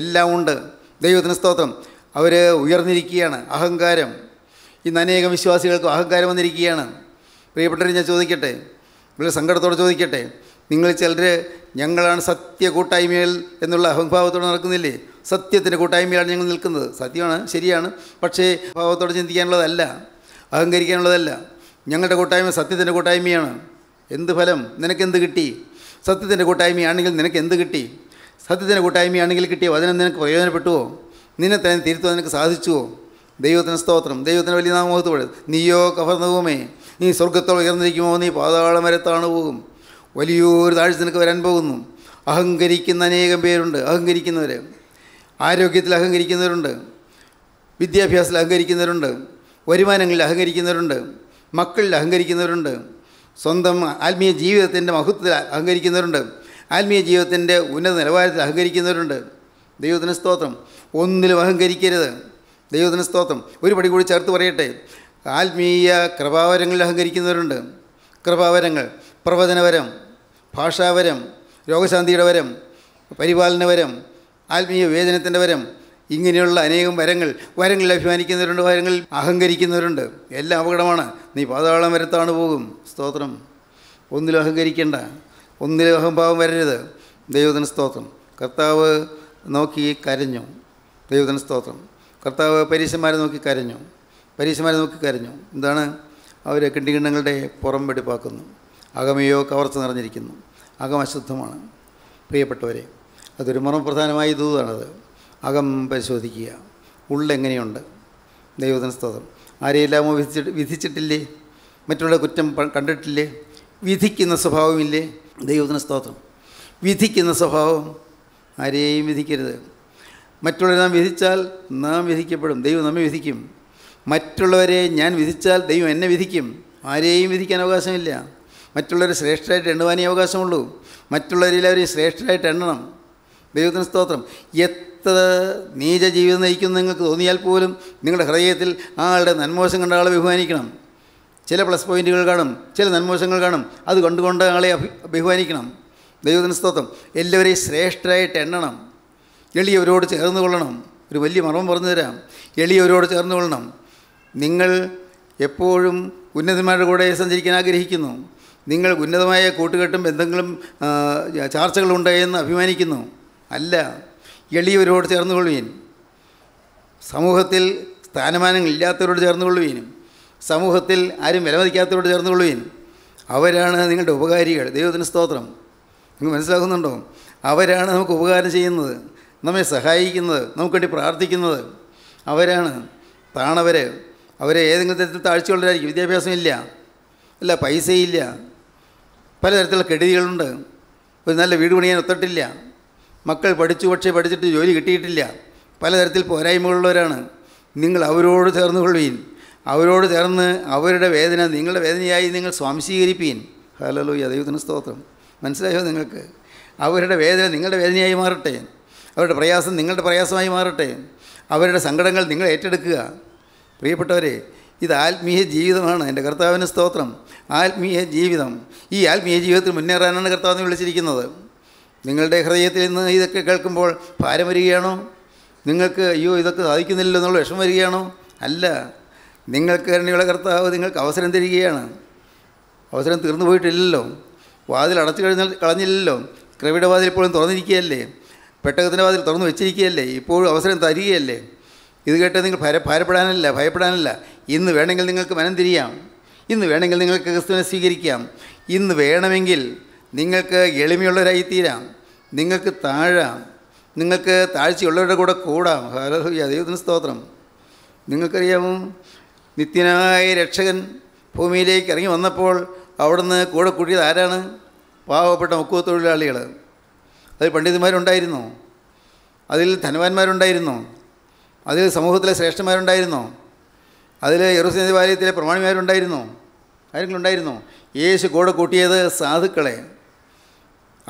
എല്ലാം ഉണ്ട് ദൈവത്തിന് സ്തോത്രം അവർ ഉയർന്നിരിക്കുകയാണ് അഹങ്കാരം ഇന്ന് അനേകം വിശ്വാസികൾക്ക് അഹങ്കാരം വന്നിരിക്കുകയാണ് പ്രിയപ്പെട്ടവർ ഞാൻ ചോദിക്കട്ടെ വളരെ സങ്കടത്തോടെ ചോദിക്കട്ടെ നിങ്ങൾ ചിലർ ഞങ്ങളാണ് സത്യ കൂട്ടായ്മയിൽ എന്നുള്ള അഹംഭാവത്തോടെ നടക്കുന്നില്ലേ സത്യത്തിൻ്റെ കൂട്ടായ്മയാണ് ഞങ്ങൾ നിൽക്കുന്നത് സത്യമാണ് ശരിയാണ് പക്ഷേ ഭാവത്തോടെ ചിന്തിക്കാനുള്ളതല്ല അഹങ്കരിക്കാനുള്ളതല്ല ഞങ്ങളുടെ കൂട്ടായ്മ സത്യത്തിൻ്റെ കൂട്ടായ്മയാണ് എന്ത് ഫലം നിനക്കെന്ത് കിട്ടി സത്യത്തിൻ്റെ കൂട്ടായ്മയാണെങ്കിൽ നിനക്ക് എന്ത് കിട്ടി സത്യത്തിൻ്റെ കൂട്ടായ്മയാണെങ്കിൽ കിട്ടിയ വചനം നിനക്ക് പ്രയോജനപ്പെട്ടുവോ നിന്നെ തന്നെ തിരുത്തുവാൻ നിനക്ക് സാധിച്ചുവോ ദൈവത്തിന് സ്തോത്രം ദൈവത്തിന് വലിയ നാമോഹത്തോടെ നീയോ കഫർന്നവുമേ നീ സ്വർഗത്തോളം ഉയർന്നിരിക്കുമോ നീ പാതാളം വരെ താണു പോകും വലിയൊരു താഴ്ച നിനക്ക് വരാൻ പോകുന്നു അഹങ്കരിക്കുന്ന അനേകം പേരുണ്ട് അഹങ്കരിക്കുന്നവർ ആരോഗ്യത്തിൽ അഹങ്കരിക്കുന്നവരുണ്ട് വിദ്യാഭ്യാസത്തിൽ അഹങ്കരിക്കുന്നവരുണ്ട് വരുമാനങ്ങളിൽ അഹങ്കരിക്കുന്നവരുണ്ട് മക്കളിൽ അഹങ്കരിക്കുന്നവരുണ്ട് സ്വന്തം ആത്മീയ ജീവിതത്തിൻ്റെ മഹത്വത്തിൽ അഹങ്കരിക്കുന്നവരുണ്ട് ആത്മീയ ജീവിതത്തിൻ്റെ ഉന്നത നിലവാരത്തിൽ അഹങ്കരിക്കുന്നവരുണ്ട് ദൈവത്തിന് സ്തോത്രം ഒന്നിലും അഹങ്കരിക്കരുത് ദൈവത്തിന് സ്തോത്രം ഒരു പടി കൂടി ചേർത്ത് പറയട്ടെ ആത്മീയ കൃപാവരങ്ങളിൽ അഹങ്കരിക്കുന്നവരുണ്ട് കൃപാവരങ്ങൾ പ്രവചനവരം ഭാഷാവരം രോഗശാന്തിയുടെ വരം പരിപാലനവരം ആത്മീയ വിവേചനത്തിൻ്റെ വരം ഇങ്ങനെയുള്ള അനേകം വരങ്ങൾ വരങ്ങളിൽ അഭിമാനിക്കുന്നവരുണ്ട് വരങ്ങളിൽ അഹങ്കരിക്കുന്നവരുണ്ട് എല്ലാം അപകടമാണ് നീ പാതാളം വരത്താണ് പോകും സ്തോത്രം ഒന്നിലും അഹങ്കരിക്കേണ്ട ഒന്നിലും അഹംഭാവം വരരുത് ദൈവത്തിന് സ്തോത്രം കർത്താവ് നോക്കി കരഞ്ഞു ദൈവത്തിന് സ്തോത്രം കർത്താവ് പരീശന്മാരെ നോക്കി കരഞ്ഞു പരീശന്മാരെ നോക്കി കരഞ്ഞു എന്താണ് അവരെ കിണ്ടികിണ്ണങ്ങളുടെ പുറം വെടിപ്പാക്കുന്നു അകമയോ കവർച്ച നിറഞ്ഞിരിക്കുന്നു അകം അശുദ്ധമാണ് പ്രിയപ്പെട്ടവരെ അതൊരു മർമ്മപ്രധാനമായ ദൂതാണത് അകം പരിശോധിക്കുക ഉള്ളെങ്ങനെയുണ്ട് ദൈവതന സ്തോത്രം ആരെയെല്ലാമോ വിധിച്ചിട്ട് വിധിച്ചിട്ടില്ലേ മറ്റുള്ള കുറ്റം കണ്ടിട്ടില്ലേ വിധിക്കുന്ന സ്വഭാവമില്ലേ ദൈവത്തിന് സ്തോത്രം വിധിക്കുന്ന സ്വഭാവം ആരെയും വിധിക്കരുത് മറ്റുള്ളവരെ നാം വിധിച്ചാൽ നാം വിധിക്കപ്പെടും ദൈവം നമ്മെ വിധിക്കും മറ്റുള്ളവരെ ഞാൻ വിധിച്ചാൽ ദൈവം എന്നെ വിധിക്കും ആരെയും വിധിക്കാൻ അവകാശമില്ല മറ്റുള്ളവരെ ശ്രേഷ്ഠരായിട്ട് എണ്ണുവാനേ അവകാശമുള്ളൂ മറ്റുള്ളവരെല്ലാവരെയും ശ്രേഷ്ഠരായിട്ട് എണ്ണണം ദൈവത്തിന് സ്തോത്രം ഇത്ര നീച ജീവിതം നയിക്കുന്നു നിങ്ങൾക്ക് തോന്നിയാൽ പോലും നിങ്ങളുടെ ഹൃദയത്തിൽ ആളുടെ നന്മോശം കണ്ട ആളെ ബഹുമാനിക്കണം ചില പ്ലസ് പോയിൻറ്റുകൾ കാണും ചില നന്മോശങ്ങൾ കാണും അത് കണ്ടുകൊണ്ട് ആളെ ബഹുമാനിക്കണം ദൈവത്തിന് സ്തോത്രം എല്ലാവരെയും ശ്രേഷ്ഠരായിട്ട് എണ്ണണം എളിയവരോട് ചേർന്ന് കൊള്ളണം ഒരു വലിയ മർമ്മം പറഞ്ഞു തരാം എളിയവരോട് ചേർന്ന് കൊള്ളണം നിങ്ങൾ എപ്പോഴും ഉന്നതന്മാരുടെ കൂടെ സഞ്ചരിക്കാൻ ആഗ്രഹിക്കുന്നു നിങ്ങൾ ഉന്നതമായ കൂട്ടുകെട്ടും ബന്ധങ്ങളും ചാർച്ചകളും ഉണ്ടായെന്ന് അഭിമാനിക്കുന്നു അല്ല എളിയവരോട് ചേർന്ന് കൊള്ളുവീൻ സമൂഹത്തിൽ സ്ഥാനമാനങ്ങളില്ലാത്തവരോട് ചേർന്ന് കൊള്ളുവീനും സമൂഹത്തിൽ ആരും വിലമതിക്കാത്തവരോട് ചേർന്ന് കൊള്ളുവീനും അവരാണ് നിങ്ങളുടെ ഉപകാരികൾ ദൈവത്തിന് സ്തോത്രം നിങ്ങൾ മനസ്സിലാക്കുന്നുണ്ടോ അവരാണ് നമുക്ക് ഉപകാരം ചെയ്യുന്നത് നമ്മെ സഹായിക്കുന്നത് നമുക്ക് വേണ്ടി പ്രാർത്ഥിക്കുന്നത് അവരാണ് താണവർ അവരെ ഏതെങ്കിലും തരത്തിൽ താഴ്ചയുള്ളവരായിരിക്കും വിദ്യാഭ്യാസമില്ല അല്ല പൈസയില്ല പലതരത്തിലുള്ള കെടുതികളുണ്ട് ഒരു നല്ല വീട് പണിയാൻ ഒത്തട്ടില്ല മക്കൾ പഠിച്ചു പക്ഷേ പഠിച്ചിട്ട് ജോലി കിട്ടിയിട്ടില്ല പലതരത്തിൽ പോരായ്മകളുള്ളവരാണ് നിങ്ങൾ അവരോട് ചേർന്നുകൊള്ളുകയും അവരോട് ചേർന്ന് അവരുടെ വേദന നിങ്ങളുടെ വേദനയായി നിങ്ങൾ സ്വാംശീകരിപ്പീൻ ഹലോ ദൈവത്തിന് സ്തോത്രം മനസ്സിലായോ നിങ്ങൾക്ക് അവരുടെ വേദന നിങ്ങളുടെ വേദനയായി മാറട്ടെ അവരുടെ പ്രയാസം നിങ്ങളുടെ പ്രയാസമായി മാറട്ടെ അവരുടെ സങ്കടങ്ങൾ നിങ്ങൾ ഏറ്റെടുക്കുക പ്രിയപ്പെട്ടവരെ ഇത് ആത്മീയ ജീവിതമാണ് എൻ്റെ കർത്താവിൻ്റെ സ്തോത്രം ആത്മീയ ജീവിതം ഈ ആത്മീയ ജീവിതത്തിൽ മുന്നേറാനാണ് കർത്താവിനെ വിളിച്ചിരിക്കുന്നത് നിങ്ങളുടെ ഹൃദയത്തിൽ നിന്ന് ഇതൊക്കെ കേൾക്കുമ്പോൾ ഭാരം വരികയാണോ നിങ്ങൾക്ക് അയ്യോ ഇതൊക്കെ സാധിക്കുന്നില്ല എന്നുള്ള വിഷം വരികയാണോ അല്ല നിങ്ങൾക്ക് തന്നെയുള്ള കർത്താവ് നിങ്ങൾക്ക് അവസരം തരികയാണ് അവസരം തീർന്നു പോയിട്ടില്ലല്ലോ വാതിൽ അടച്ചു കഴിഞ്ഞാൽ കളഞ്ഞില്ലല്ലോ ക്രവിയുടെ വാതിൽ ഇപ്പോഴും തുറന്നിരിക്കുകയല്ലേ പെട്ടകത്തിൻ്റെ വാതിൽ തുറന്നു വെച്ചിരിക്കുകയല്ലേ ഇപ്പോഴും അവസരം തരികയല്ലേ ഇത് കേട്ട് നിങ്ങൾ ഭയ ഭാരപ്പെടാനല്ല ഭയപ്പെടാനല്ല ഇന്ന് വേണമെങ്കിൽ നിങ്ങൾക്ക് മനം തിരിയാം ഇന്ന് വേണമെങ്കിൽ നിങ്ങൾക്ക് ക്രിസ്തുവിനെ സ്വീകരിക്കാം ഇന്ന് വേണമെങ്കിൽ നിങ്ങൾക്ക് തീരാം നിങ്ങൾക്ക് താഴാം നിങ്ങൾക്ക് താഴ്ചയുള്ളവരുടെ കൂടെ കൂടാം ഹാലഹ്യ ദൈവത്തിന് സ്തോത്രം നിങ്ങൾക്കറിയാമോ നിത്യനായ രക്ഷകൻ ഭൂമിയിലേക്ക് ഇറങ്ങി വന്നപ്പോൾ അവിടുന്ന് കൂടെ കൂട്ടിയത് ആരാണ് പാവപ്പെട്ട മുക്കുവ തൊഴിലാളികൾ അതിൽ പണ്ഡിതന്മാരുണ്ടായിരുന്നു അതിൽ ധനവാന്മാരുണ്ടായിരുന്നു അതിൽ സമൂഹത്തിലെ ശ്രേഷ്ഠന്മാരുണ്ടായിരുന്നു അതിൽ യെറുസലേം ദേവാലയത്തിലെ പ്രമാണിമാരുണ്ടായിരുന്നു ആരെങ്കിലും ഉണ്ടായിരുന്നു യേശു കൂടെ കൂട്ടിയത് സാധുക്കളെ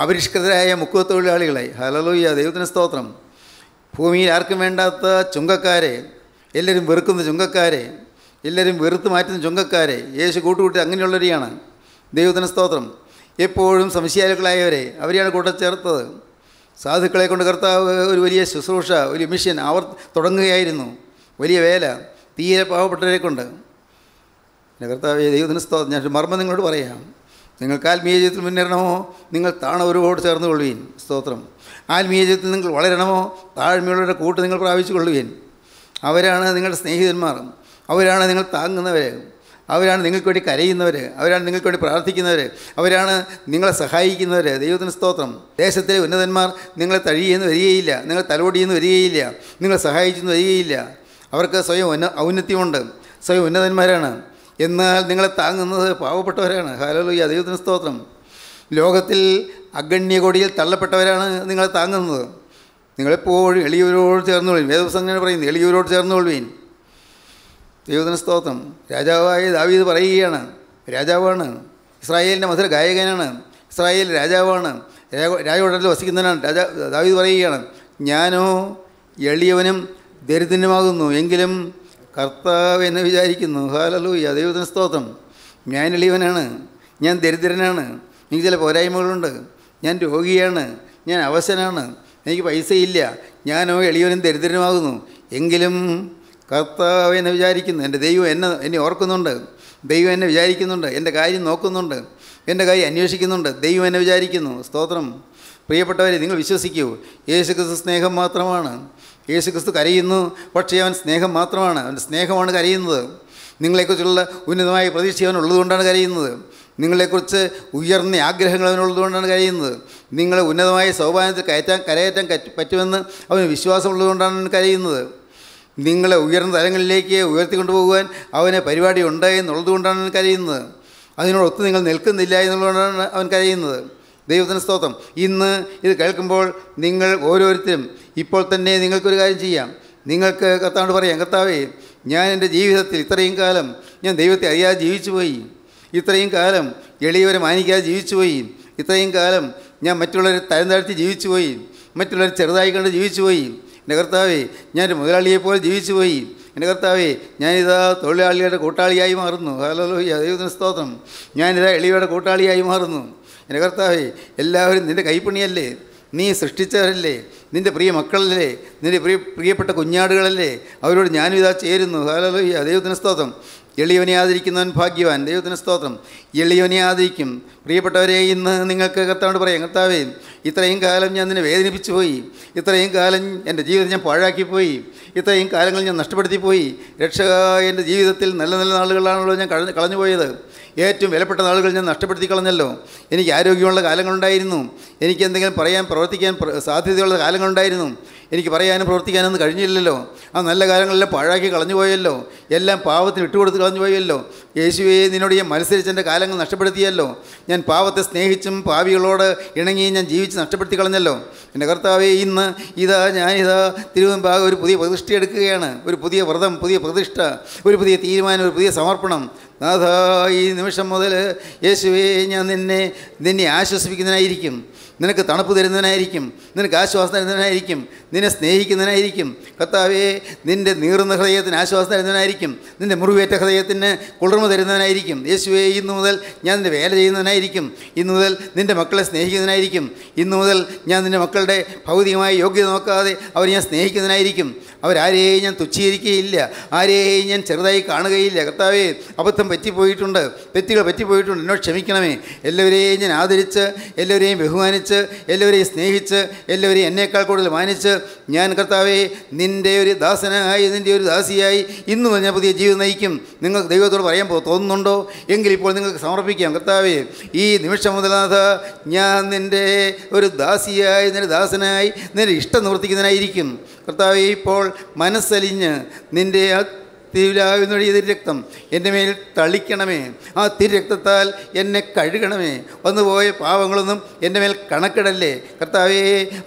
അപരിഷ്കൃതരായ മുക്കുവത്തൊഴിലാളികളെ തൊഴിലാളികളെ ഹലലോയ്യ ദൈവത്തിന് സ്തോത്രം ഭൂമിയിൽ ആർക്കും വേണ്ടാത്ത ചുങ്കക്കാരെ എല്ലാവരും വെറുക്കുന്ന ചുങ്കക്കാരെ എല്ലാവരും വെറുത്ത് മാറ്റുന്ന ചുങ്കക്കാരെ യേശു കൂട്ടുകൂട്ടി അങ്ങനെയുള്ളവരെയാണ് ദൈവത്തിന് സ്തോത്രം എപ്പോഴും സംശയാലുക്കളായവരെ അവരെയാണ് ചേർത്തത് സാധുക്കളെ കൊണ്ട് കർത്താവ് ഒരു വലിയ ശുശ്രൂഷ ഒരു മിഷൻ അവർ തുടങ്ങുകയായിരുന്നു വലിയ വേല തീരെ പാവപ്പെട്ടവരെ കൊണ്ട് എൻ്റെ കർത്താവ് ദൈവത്തിന് സ്തോത്രം ഞാൻ മർമ്മം നിങ്ങളോട് പറയാം നിങ്ങൾക്ക് ആത്മീയ ജീവിതത്തിൽ മുന്നേറണമോ നിങ്ങൾ താണ താണവരോട് ചേർന്ന് കൊള്ളുവീൻ സ്തോത്രം ആത്മീയ ജീവിതത്തിൽ നിങ്ങൾ വളരണമോ താഴ്മയുള്ളവരുടെ കൂട്ട് നിങ്ങൾ പ്രാപിച്ചു കൊള്ളുവീൻ അവരാണ് നിങ്ങളുടെ സ്നേഹിതന്മാർ അവരാണ് നിങ്ങൾ താങ്ങുന്നവർ അവരാണ് നിങ്ങൾക്ക് വേണ്ടി കരയുന്നവർ അവരാണ് നിങ്ങൾക്ക് വേണ്ടി പ്രാർത്ഥിക്കുന്നവർ അവരാണ് നിങ്ങളെ സഹായിക്കുന്നവർ ദൈവത്തിന് സ്തോത്രം ദേശത്തിലെ ഉന്നതന്മാർ നിങ്ങളെ തഴിയെന്ന് വരികയില്ല നിങ്ങളെ തലോടിയെന്ന് വരികയില്ല നിങ്ങളെ സഹായിച്ചെന്ന് വരികയില്ല അവർക്ക് സ്വയം ഔന്നത്യമുണ്ട് സ്വയം ഉന്നതന്മാരാണ് എന്നാൽ നിങ്ങളെ താങ്ങുന്നത് പാവപ്പെട്ടവരാണ് ഈ അദ്ദേഹത്തിന് സ്തോത്രം ലോകത്തിൽ കൊടിയിൽ തള്ളപ്പെട്ടവരാണ് നിങ്ങളെ താങ്ങുന്നത് നിങ്ങളെപ്പോഴും എളിയവരോട് ചേർന്നുകൊള്ളുവീൻ വേദപ്രസംഗം പറയുന്നു എളിയവരോട് ചേർന്നുകൊള്ളുവീൻ ദൈവത്തിന് സ്തോത്രം രാജാവായ ദാവീദ് പറയുകയാണ് രാജാവാണ് ഇസ്രായേലിൻ്റെ മധുര ഗായകനാണ് ഇസ്രായേൽ രാജാവാണ് രാജകുടലിൽ വസിക്കുന്നവനാണ് രാജാ ദാവീദ് പറയുകയാണ് ഞാനോ എളിയവനും ദരിദ്രനുമാകുന്നു എങ്കിലും കർത്താവ് എന്നെ വിചാരിക്കുന്നു ഹാലലൂയ ദൈവത്തിന് സ്തോത്രം ഞാൻ എളിയവനാണ് ഞാൻ ദരിദ്രനാണ് എനിക്ക് ചില പോരായ്മകളുണ്ട് ഞാൻ രോഗിയാണ് ഞാൻ അവശനാണ് എനിക്ക് പൈസയില്ല ഞാനോ എളിയവനും ദരിദ്രനുമാകുന്നു എങ്കിലും കർത്താവ് എന്നെ വിചാരിക്കുന്നു എൻ്റെ ദൈവം എന്നെ എന്നെ ഓർക്കുന്നുണ്ട് ദൈവം എന്നെ വിചാരിക്കുന്നുണ്ട് എൻ്റെ കാര്യം നോക്കുന്നുണ്ട് എൻ്റെ കാര്യം അന്വേഷിക്കുന്നുണ്ട് ദൈവം എന്നെ വിചാരിക്കുന്നു സ്തോത്രം പ്രിയപ്പെട്ടവരെ നിങ്ങൾ വിശ്വസിക്കൂ യേശുക്രിസ്തു സ്നേഹം മാത്രമാണ് യേശു ക്രിസ്തു കരയുന്നു പക്ഷേ അവൻ സ്നേഹം മാത്രമാണ് അവൻ്റെ സ്നേഹമാണ് കരയുന്നത് നിങ്ങളെക്കുറിച്ചുള്ള ഉന്നതമായ പ്രതീക്ഷ ഉള്ളതുകൊണ്ടാണ് കരയുന്നത് നിങ്ങളെക്കുറിച്ച് ഉയർന്ന ആഗ്രഹങ്ങൾ അവനുള്ളതുകൊണ്ടാണ് കരയുന്നത് നിങ്ങളെ ഉന്നതമായ സൗഭാഗ്യത്തിൽ കയറ്റാൻ കരയറ്റാൻ പറ്റുമെന്ന് അവന് വിശ്വാസമുള്ളതുകൊണ്ടാണ് കരയുന്നത് നിങ്ങളെ ഉയർന്ന തലങ്ങളിലേക്ക് ഉയർത്തിക്കൊണ്ടുപോകുവാൻ അവന് പരിപാടി ഉണ്ട് എന്നുള്ളതുകൊണ്ടാണ് കരയുന്നത് അതിനോടൊത്ത് നിങ്ങൾ നിൽക്കുന്നില്ല എന്നുള്ളതുകൊണ്ടാണ് അവൻ കരയുന്നത് ദൈവത്തിന് സ്തോത്രം ഇന്ന് ഇത് കേൾക്കുമ്പോൾ നിങ്ങൾ ഓരോരുത്തരും ഇപ്പോൾ തന്നെ നിങ്ങൾക്കൊരു കാര്യം ചെയ്യാം നിങ്ങൾക്ക് കർത്താവോട് പറയാം കർത്താവേ ഞാൻ എൻ്റെ ജീവിതത്തിൽ ഇത്രയും കാലം ഞാൻ ദൈവത്തെ അറിയാതെ ജീവിച്ചു പോയി ഇത്രയും കാലം എളിയവരെ മാനിക്കാതെ ജീവിച്ചു പോയി ഇത്രയും കാലം ഞാൻ മറ്റുള്ളവരെ തരം താഴ്ത്തി ജീവിച്ചു പോയി മറ്റുള്ളവരെ ചെറുതായി കണ്ട് ജീവിച്ചു പോയി എൻ്റെ കർത്താവേ ഞാൻ ഒരു മുതലാളിയെപ്പോലെ ജീവിച്ചു പോയി എൻ്റെ കർത്താവേ ഞാനിതാ തൊഴിലാളികളുടെ കൂട്ടാളിയായി മാറുന്നു ഹലോ ദൈവത്തിന് സ്തോത്രം ഞാനിതാ എളിയുടെ കൂട്ടാളിയായി മാറുന്നു എൻ്റെ കർത്താവേ എല്ലാവരും നിൻ്റെ കൈപ്പണിയല്ലേ നീ സൃഷ്ടിച്ചവരല്ലേ നിൻ്റെ പ്രിയ മക്കളല്ലേ നിൻ്റെ പ്രിയ പ്രിയപ്പെട്ട കുഞ്ഞാടുകളല്ലേ അവരോട് ഇതാ ചേരുന്നു ഹാലലോയ്യ ദൈവത്തിന് സ്തോത്രം എളിയവനെ ആദരിക്കുന്നവൻ ഭാഗ്യവാൻ ദൈവത്തിന് സ്തോത്രം എളിയവനെ ആദരിക്കും പ്രിയപ്പെട്ടവരെ ഇന്ന് നിങ്ങൾക്ക് കർത്താവോട് പറയാം കർത്താവേ ഇത്രയും കാലം ഞാൻ നിന്നെ വേദനിപ്പിച്ചു പോയി ഇത്രയും കാലം എൻ്റെ ജീവിതം ഞാൻ പാഴാക്കിപ്പോയി ഇത്രയും കാലങ്ങൾ ഞാൻ നഷ്ടപ്പെടുത്തിപ്പോയി രക്ഷക എൻ്റെ ജീവിതത്തിൽ നല്ല നല്ല നാളുകളാണല്ലോ ഞാൻ കളഞ്ഞു പോയത് ഏറ്റവും വിലപ്പെട്ട നാളുകൾ ഞാൻ നഷ്ടപ്പെടുത്തി കളഞ്ഞല്ലോ എനിക്ക് ആരോഗ്യമുള്ള കാലങ്ങളുണ്ടായിരുന്നു എനിക്ക് എന്തെങ്കിലും പറയാൻ പ്രവർത്തിക്കാൻ സാധ്യതയുള്ള കാലങ്ങളുണ്ടായിരുന്നു എനിക്ക് പറയാനും പ്രവർത്തിക്കാനൊന്നും കഴിഞ്ഞില്ലല്ലോ ആ നല്ല കാര്യങ്ങളെല്ലാം പാഴാക്കി കളഞ്ഞു പോയല്ലോ എല്ലാം പാവത്തിന് ഇട്ടുകൊടുത്ത് കളഞ്ഞു പോയല്ലോ യേശുവേ നിന്നോട് ഞാൻ എൻ്റെ കാലങ്ങൾ നഷ്ടപ്പെടുത്തിയല്ലോ ഞാൻ പാവത്തെ സ്നേഹിച്ചും പാവികളോട് ഇണങ്ങി ഞാൻ ജീവിച്ച് നഷ്ടപ്പെടുത്തി കളഞ്ഞല്ലോ എൻ്റെ കർത്താവെ ഇന്ന് ഇതാ ഞാനിതാ തിരുവനന്തപുരം ഒരു പുതിയ പ്രതിഷ്ഠ എടുക്കുകയാണ് ഒരു പുതിയ വ്രതം പുതിയ പ്രതിഷ്ഠ ഒരു പുതിയ തീരുമാനം ഒരു പുതിയ സമർപ്പണം നാഥ ഈ നിമിഷം മുതൽ യേശുവേ ഞാൻ നിന്നെ നിന്നെ ആശ്വസിപ്പിക്കുന്നതിനായിരിക്കും നിനക്ക് തണുപ്പ് തരുന്നതിനായിരിക്കും നിനക്ക് ആശ്വാസം തരുന്നതിനായിരിക്കും നിന്നെ സ്നേഹിക്കുന്നതിനായിരിക്കും കർത്താവേ നിൻ്റെ നീറുന്ന ഹൃദയത്തിന് ആശ്വാസം തരുന്നതിനായിരിക്കും നിൻ്റെ മുറിവേറ്റ ഹൃദയത്തിന് കുളിർമ തരുന്നതിനായിരിക്കും യേശുവേ ഇന്ന് മുതൽ ഞാൻ നിൻ്റെ വേല ചെയ്യുന്നതിനായിരിക്കും ഇന്നു മുതൽ നിൻ്റെ മക്കളെ സ്നേഹിക്കുന്നതിനായിരിക്കും ഇന്നു മുതൽ ഞാൻ നിൻ്റെ മക്കളുടെ ഭൗതികമായ യോഗ്യത നോക്കാതെ അവരെ ഞാൻ സ്നേഹിക്കുന്നതിനായിരിക്കും അവരാരെയും ഞാൻ തുച്ഛീകരിക്കുകയില്ല ആരെയും ഞാൻ ചെറുതായി കാണുകയില്ല കർത്താവേ അബദ്ധം പറ്റിപ്പോയിട്ടുണ്ട് തെറ്റുകൾ പറ്റിപ്പോയിട്ടുണ്ട് എന്നോട് ക്ഷമിക്കണമേ എല്ലാവരെയും ഞാൻ ആദരിച്ച് എല്ലാവരെയും ബഹുമാനിച്ച് എല്ലാവരെയും സ്നേഹിച്ച് എല്ലാവരെയും എന്നേക്കാൾ കൂടുതൽ മാനിച്ച് ഞാൻ കർത്താവേ നിൻ്റെ ഒരു ദാസനായി നിൻ്റെ ഒരു ദാസിയായി ഇന്ന് ഞാൻ പുതിയ ജീവിതം നയിക്കും നിങ്ങൾക്ക് ദൈവത്തോട് പറയാൻ തോന്നുന്നുണ്ടോ എങ്കിൽ ഇപ്പോൾ നിങ്ങൾക്ക് സമർപ്പിക്കാം കർത്താവേ ഈ നിമിഷം മുതലാഥ ഞാൻ നിൻ്റെ ഒരു ദാസിയായി നിൻ്റെ ദാസനായി നിൻ്റെ ഇഷ്ടം നിവർത്തിക്കുന്നതിനായിരിക്കും കർത്താവ് ഇപ്പോൾ മനസ്സലിഞ്ഞ് നിൻ്റെ ആ തിരുവിലാവുന്നൊഴി എൻ്റെ മേൽ തളിക്കണമേ ആ തിരുരക്തത്താൽ എന്നെ കഴുകണമേ വന്നുപോയ പാവങ്ങളൊന്നും എൻ്റെ മേൽ കണക്കിടല്ലേ കർത്താവേ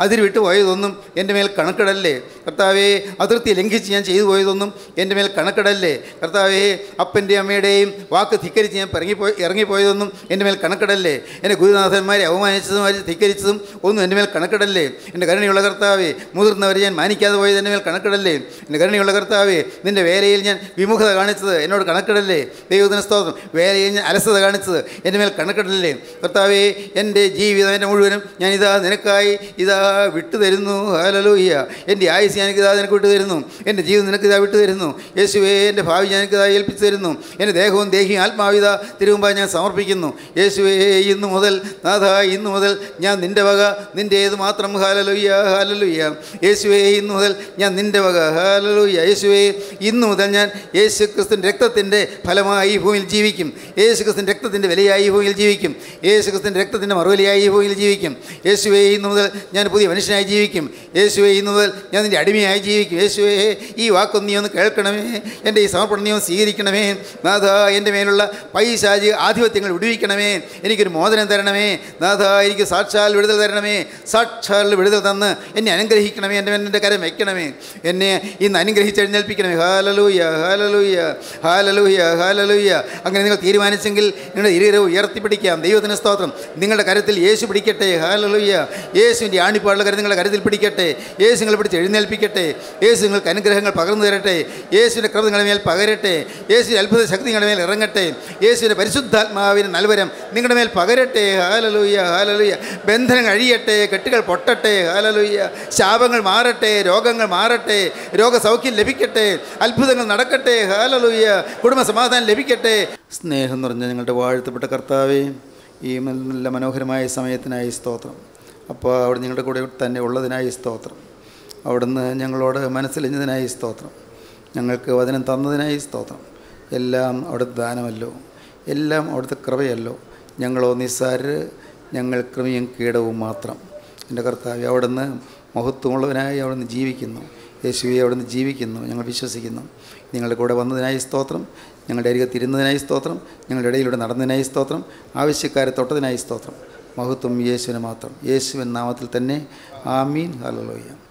അതിരുവിട്ട് പോയതൊന്നും എൻ്റെ മേൽ കണക്കിടല്ലേ കർത്താവെ അതിർത്തി ലംഘിച്ച് ഞാൻ ചെയ്തു പോയതൊന്നും എൻ്റെ മേൽ കണക്കിടല്ലേ കർത്താവെ അപ്പൻ്റെ അമ്മയുടെയും വാക്ക് ധിക്കരിച്ച് ഞാൻ ഇറങ്ങിപ്പോയി ഇറങ്ങിപ്പോയതൊന്നും എൻ്റെ മേൽ കണക്കിടല്ലേ എൻ്റെ ഗുരുനാഥന്മാരെ അവമാനിച്ചതും അവർ ധിക്കരിച്ചതും ഒന്നും എൻ്റെ മേൽ കണക്കിടല്ലേ എൻ്റെ കരുണയുള്ള കർത്താവെ മുതിർന്നവരെ ഞാൻ മാനിക്കാതെ പോയത് എൻ്റെ മേൽ കണക്കിടല്ലേ എൻ്റെ കരുണയുള്ള കർത്താവെ നിൻ്റെ വേലയിൽ ഞാൻ വിമുഖത കാണിച്ചത് എന്നോട് കണക്കിടല്ലേ ദൈവദിന സ്തോത്രം വേലയിൽ ഞാൻ അലസത കാണിച്ചത് എൻ്റെ മേൽ കണക്കിടല്ലേ കർത്താവെ എൻ്റെ ജീവിതം എൻ്റെ മുഴുവനും ഞാൻ ഇതാ നിനക്കായി ഇതാ വിട്ടുതരുന്നു ഹലലൂയ്യ എൻ്റെ ആയുസ് യേശു ഞാനിതാ നിനക്ക് വിട്ടു തരുന്നു എൻ്റെ ജീവിതം ഇതാ വിട്ടു തരുന്നു യേശുവേ എൻ്റെ ഭാവി ഞാനിതാ ഏൽപ്പിച്ചു തരുന്നു എൻ്റെ ദേഹവും ദേഹിയും ആത്മാവിത തിരുവുമ്പായി ഞാൻ സമർപ്പിക്കുന്നു യേശുവേ ഇന്നു മുതൽ നാഥ ഇന്നു മുതൽ ഞാൻ നിൻ്റെ വക നിൻ്റെ ഏത് മാത്രം ഹാലലുയ്യ ഹാലലുയ്യ യേശുവേ ഇന്നു മുതൽ ഞാൻ നിൻ്റെ വക ഹാലലുയ്യ യേശുവേ ഇന്നു മുതൽ ഞാൻ യേശു ക്രിസ്തുവിൻ്റെ രക്തത്തിൻ്റെ ഫലമായി ഈ ഭൂമിയിൽ ജീവിക്കും യേശു ക്രിസ്തുവിൻ്റെ രക്തത്തിൻ്റെ വിലയായി ഈ ഭൂമിയിൽ ജീവിക്കും യേശു ക്രിസ്തുവിൻ്റെ രക്തത്തിൻ്റെ മറുവിലയായി ഈ ഭൂമിയിൽ ജീവിക്കും യേശുവേ ഇന്നു മുതൽ ഞാൻ പുതിയ മനുഷ്യനായി ജീവിക്കും യേശുവേ ഇന്നു മുതൽ ഞാൻ നിൻ്റെ അടിമയായി ജീവിക്കും യേശുവേ ഈ വാക്കൊന്ന് നീ ഒന്ന് കേൾക്കണമേ എൻ്റെ ഈ സമർപ്പണം നീ ഒന്ന് സ്വീകരിക്കണമേ നാഥ എൻ്റെ മേലുള്ള പൈശാചി ആധിപത്യങ്ങൾ വിടുവിക്കണമേ എനിക്കൊരു മോചനം തരണമേ നാഥ എനിക്ക് സാക്ഷാൽ വിടുതൽ തരണമേ സാക്ഷാൽ വിടുതൽ തന്ന് എന്നെ അനുഗ്രഹിക്കണമേ എൻ്റെ എൻ്റെ കരം വയ്ക്കണമേ എന്നെ ഇന്ന് അനുഗ്രഹിച്ച് എഴുന്നേൽപ്പിക്കണമേ ഹാലലൂയ ഹാലലൂയ ഹാലലൂയ ഹാലലൂയ അങ്ങനെ നിങ്ങൾ തീരുമാനിച്ചെങ്കിൽ നിങ്ങളുടെ ഇരുവരെ ഉയർത്തിപ്പിടിക്കാം ദൈവത്തിന് സ്തോത്രം നിങ്ങളുടെ കരത്തിൽ യേശു പിടിക്കട്ടെ ഹാലലൂയ യേശുവിൻ്റെ ആണിപ്പാടുള്ള കരം നിങ്ങളുടെ കരത്തിൽ പിടിക്കട്ടെ യേശു നിങ്ങൾ പിടിച്ച് എഴുന്നേൽപ്പിക്കും ഏൽപ്പിക്കട്ടെ യേശു നിങ്ങൾക്ക് അനുഗ്രഹങ്ങൾ പകർന്നു തരട്ടെ യേശുവിൻ്റെ കൃപ നിങ്ങളുടെ മേൽ പകരട്ടെ യേശുവിൻ്റെ അത്ഭുത ശക്തി നിങ്ങളുടെ മേൽ ഇറങ്ങട്ടെ യേശുവിൻ്റെ പരിശുദ്ധാത്മാവിൻ്റെ നൽവരം നിങ്ങളുടെ മേൽ പകരട്ടെ ഹാലലുയ്യ ഹാലലുയ്യ ബന്ധനം അഴിയട്ടെ കെട്ടുകൾ പൊട്ടട്ടെ ഹാലലുയ്യ ശാപങ്ങൾ മാറട്ടെ രോഗങ്ങൾ മാറട്ടെ രോഗസൗഖ്യം ലഭിക്കട്ടെ അത്ഭുതങ്ങൾ നടക്കട്ടെ ഹാലലുയ്യ കുടുംബ സമാധാനം ലഭിക്കട്ടെ സ്നേഹം നിറഞ്ഞ നിങ്ങളുടെ വാഴ്ത്തപ്പെട്ട കർത്താവേ ഈ നല്ല മനോഹരമായ സമയത്തിനായി സ്തോത്രം അപ്പോൾ അവിടെ നിങ്ങളുടെ കൂടെ തന്നെ ഉള്ളതിനായി സ്തോത്രം അവിടുന്ന് ഞങ്ങളോട് മനസ്സിലിഞ്ഞതിനായി സ്തോത്രം ഞങ്ങൾക്ക് വചനം തന്നതിനായി സ്തോത്രം എല്ലാം അവിടുത്തെ ദാനമല്ലോ എല്ലാം അവിടുത്തെ കൃപയല്ലോ ഞങ്ങളോ നിസ്സാര് ഞങ്ങൾ കൃമിയും കീടവും മാത്രം എൻ്റെ കർത്താവ് അവിടുന്ന് മഹത്വമുള്ളവനായി അവിടുന്ന് ജീവിക്കുന്നു യേശുവി അവിടുന്ന് ജീവിക്കുന്നു ഞങ്ങൾ വിശ്വസിക്കുന്നു നിങ്ങളുടെ കൂടെ വന്നതിനായി സ്തോത്രം ഞങ്ങളുടെ അരികെ തിരുന്നതിനായി സ്തോത്രം ഞങ്ങളുടെ ഇടയിലൂടെ നടന്നതിനായി സ്തോത്രം ആവശ്യക്കാരെ തൊട്ടതിനായി സ്തോത്രം മഹത്വം യേശുവിന് മാത്രം യേശുവിൻ നാമത്തിൽ തന്നെ ആമീൻ ഹലോയ്യാം